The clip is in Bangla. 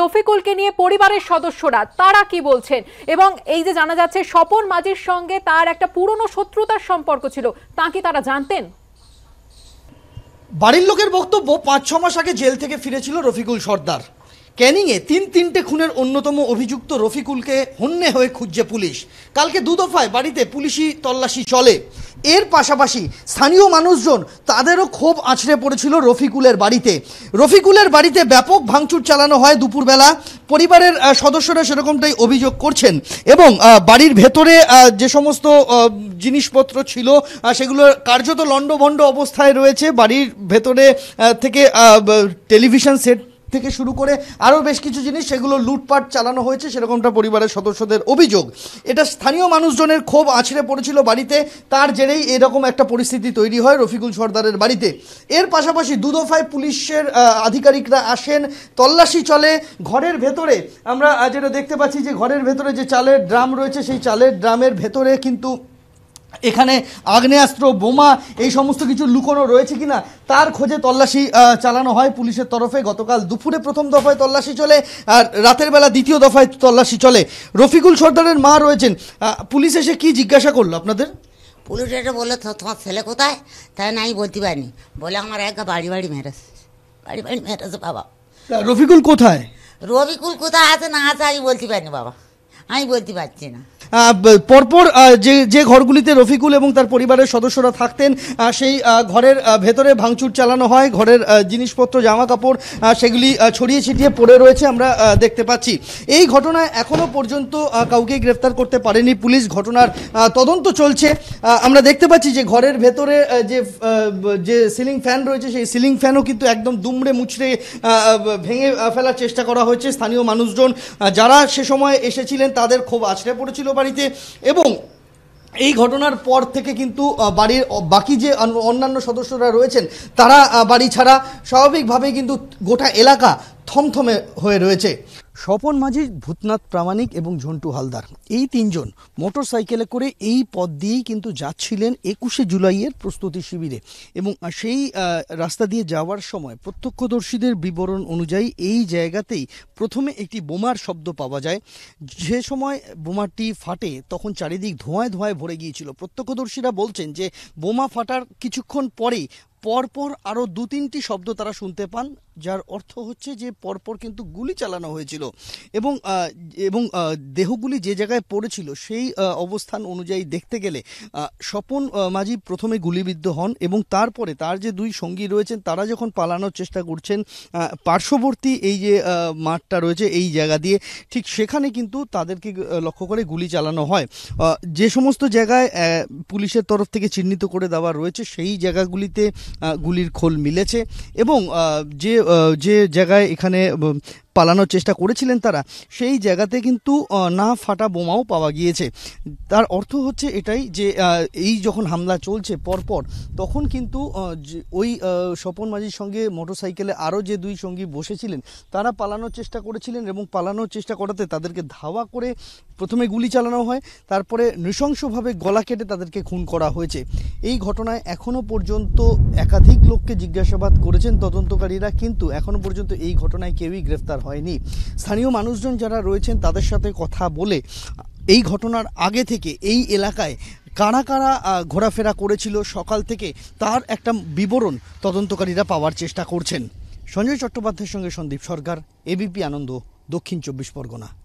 রফিকুলকে নিয়ে পরিবারের সদস্যরা তারা কি বলছেন এবং এই যে জানা যাচ্ছে স্বপন মাঝির সঙ্গে তার একটা পুরনো শত্রুতার সম্পর্ক ছিল তা কি তারা জানতেন বাড়ির লোকের বক্তব্য পাঁচ ছ মাস আগে জেল থেকে ফিরেছিল রফিকুল সর্দার ক্যানিংয়ে তিন তিনটে খুনের অন্যতম অভিযুক্ত রফিকুলকে হন্যে হয়ে খুঁজছে পুলিশ কালকে দুদফায় বাড়িতে পুলিশি তল্লাশি চলে এর পাশাপাশি স্থানীয় মানুষজন তাদেরও ক্ষোভ আছড়ে পড়েছিল রফিকুলের বাড়িতে রফিকুলের বাড়িতে ব্যাপক ভাঙচুর চালানো হয় দুপুরবেলা পরিবারের সদস্যরা সেরকমটাই অভিযোগ করছেন এবং বাড়ির ভেতরে যে সমস্ত জিনিসপত্র ছিল সেগুলো কার্যত লণ্ডভণ্ড অবস্থায় রয়েছে বাড়ির ভেতরে থেকে টেলিভিশন সেট থেকে শুরু করে আরও বেশ কিছু জিনিস সেগুলো লুটপাট চালানো হয়েছে সেরকমটা পরিবারের সদস্যদের অভিযোগ এটা স্থানীয় মানুষজনের ক্ষোভ আছড়ে পড়েছিল বাড়িতে তার জেরেই এরকম একটা পরিস্থিতি তৈরি হয় রফিকুল সর্দারের বাড়িতে এর পাশাপাশি দুদফায় পুলিশের আধিকারিকরা আসেন তল্লাশি চলে ঘরের ভেতরে আমরা যেটা দেখতে পাচ্ছি যে ঘরের ভেতরে যে চালের ড্রাম রয়েছে সেই চালের ড্রামের ভেতরে কিন্তু এখানে আগ্নেয়াস্ত্র বোমা এই সমস্ত কিছু লুকোনো রয়েছে কিনা তার খোঁজে তল্লাশি চালানো হয় পুলিশের তরফে গতকাল দুপুরে প্রথম দফায় তল্লাশি চলে আর রাতের বেলা দ্বিতীয় দফায় তল্লাশি চলে রফিকুল সর্দারের মা রয়েছেন পুলিশ এসে কি জিজ্ঞাসা করলো আপনাদের পুলিশ এটা বললো তোমার ছেলে কোথায় তাই না আমি বলতে পারিনি বলে আমার একা বাড়ি বাড়ি মেরেছে বাড়ি বাড়ি মেরেছে বাবা রফিকুল কোথায় রফিকুল কোথায় আছে না আছে আমি বলতে পারিনি বাবা আমি বলতে পারছি না পরপর যে যে ঘরগুলিতে রফিকুল এবং তার পরিবারের সদস্যরা থাকতেন সেই ঘরের ভেতরে ভাঙচুর চালানো হয় ঘরের জিনিসপত্র জামা কাপড় সেগুলি ছড়িয়ে ছিটিয়ে পড়ে রয়েছে আমরা দেখতে পাচ্ছি এই ঘটনায় এখনও পর্যন্ত কাউকে গ্রেফতার করতে পারেনি পুলিশ ঘটনার তদন্ত চলছে আমরা দেখতে পাচ্ছি যে ঘরের ভেতরে যে যে সিলিং ফ্যান রয়েছে সেই সিলিং ফ্যানও কিন্তু একদম দুমড়ে মুচড়ে ভেঙে ফেলার চেষ্টা করা হয়েছে স্থানীয় মানুষজন যারা সে সময় এসেছিলেন তাদের খুব আছড়ে পড়েছিল বাড়িতে এবং এই ঘটনার পর থেকে কিন্তু বাড়ির বাকি যে অন্যান্য সদস্যরা রয়েছেন তারা বাড়ি ছাড়া স্বাভাবিকভাবেই কিন্তু গোটা এলাকা থমথমে হয়ে রয়েছে স্বপন মাঝি ভূতনাথ প্রামাণিক এবং ঝন্টু হালদার এই তিনজন মোটর সাইকেলে করে এই পথ দিয়েই কিন্তু যাচ্ছিলেন একুশে জুলাইয়ের প্রস্তুতি শিবিরে এবং সেই রাস্তা দিয়ে যাওয়ার সময় প্রত্যক্ষদর্শীদের বিবরণ অনুযায়ী এই জায়গাতেই প্রথমে একটি বোমার শব্দ পাওয়া যায় যে সময় বোমাটি ফাটে তখন চারিদিক ধোঁয়ায় ধোঁয়ায় ভরে গিয়েছিল প্রত্যক্ষদর্শীরা বলছেন যে বোমা ফাটার কিছুক্ষণ পরেই পরপর আরও দু তিনটি শব্দ তারা শুনতে পান যার অর্থ হচ্ছে যে পরপর কিন্তু গুলি চালানো হয়েছিল এবং এবং দেহগুলি যে জায়গায় পড়েছিল সেই অবস্থান অনুযায়ী দেখতে গেলে স্বপন মাঝি প্রথমে গুলিবিদ্ধ হন এবং তারপরে তার যে দুই সঙ্গী রয়েছেন তারা যখন পালানোর চেষ্টা করছেন পার্শ্ববর্তী এই যে মাঠটা রয়েছে এই জায়গা দিয়ে ঠিক সেখানে কিন্তু তাদেরকে লক্ষ্য করে গুলি চালানো হয় যে সমস্ত জায়গায় পুলিশের তরফ থেকে চিহ্নিত করে দেওয়া রয়েছে সেই জায়গাগুলিতে গুলির খোল মিলেছে এবং যে যে জায়গায় এখানে পালানোর চেষ্টা করেছিলেন তারা সেই জায়গাতে কিন্তু না ফাটা বোমাও পাওয়া গিয়েছে তার অর্থ হচ্ছে এটাই যে এই যখন হামলা চলছে পরপর তখন কিন্তু ওই স্বপন মাঝির সঙ্গে মোটরসাইকেলে আরও যে দুই সঙ্গী বসেছিলেন তারা পালানোর চেষ্টা করেছিলেন এবং পালানোর চেষ্টা করাতে তাদেরকে ধাওয়া করে প্রথমে গুলি চালানো হয় তারপরে নৃশংসভাবে গলা কেটে তাদেরকে খুন করা হয়েছে এই ঘটনায় এখনও পর্যন্ত একাধিক লোককে জিজ্ঞাসাবাদ করেছেন তদন্তকারীরা কিন্তু এখনও পর্যন্ত এই ঘটনায় কেউই গ্রেফতার হয় হয়নি স্থানীয় মানুষজন যারা রয়েছেন তাদের সাথে কথা বলে এই ঘটনার আগে থেকে এই এলাকায় কারা কারা ঘোরাফেরা করেছিল সকাল থেকে তার একটা বিবরণ তদন্তকারীরা পাওয়ার চেষ্টা করছেন সঞ্জয় চট্টোপাধ্যায়ের সঙ্গে সন্দীপ সরকার এবিপি আনন্দ দক্ষিণ চব্বিশ পরগনা